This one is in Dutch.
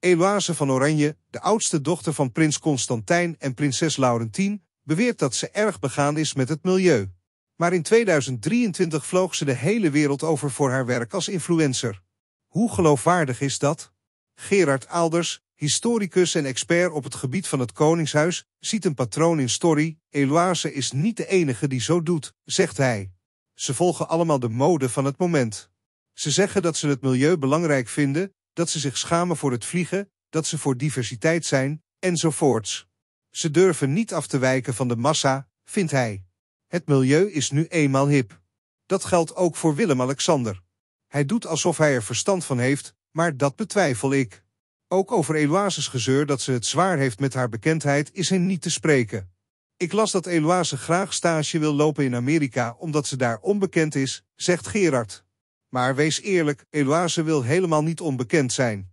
Eloise van Oranje, de oudste dochter van prins Constantijn en prinses Laurentien, beweert dat ze erg begaan is met het milieu. Maar in 2023 vloog ze de hele wereld over voor haar werk als influencer. Hoe geloofwaardig is dat? Gerard Aalders, historicus en expert op het gebied van het Koningshuis, ziet een patroon in Story. Eloise is niet de enige die zo doet, zegt hij. Ze volgen allemaal de mode van het moment. Ze zeggen dat ze het milieu belangrijk vinden, dat ze zich schamen voor het vliegen, dat ze voor diversiteit zijn, enzovoorts. Ze durven niet af te wijken van de massa, vindt hij. Het milieu is nu eenmaal hip. Dat geldt ook voor Willem-Alexander. Hij doet alsof hij er verstand van heeft, maar dat betwijfel ik. Ook over Eloise's gezeur dat ze het zwaar heeft met haar bekendheid is hij niet te spreken. Ik las dat Eloise graag stage wil lopen in Amerika omdat ze daar onbekend is, zegt Gerard. Maar wees eerlijk, Eloise wil helemaal niet onbekend zijn.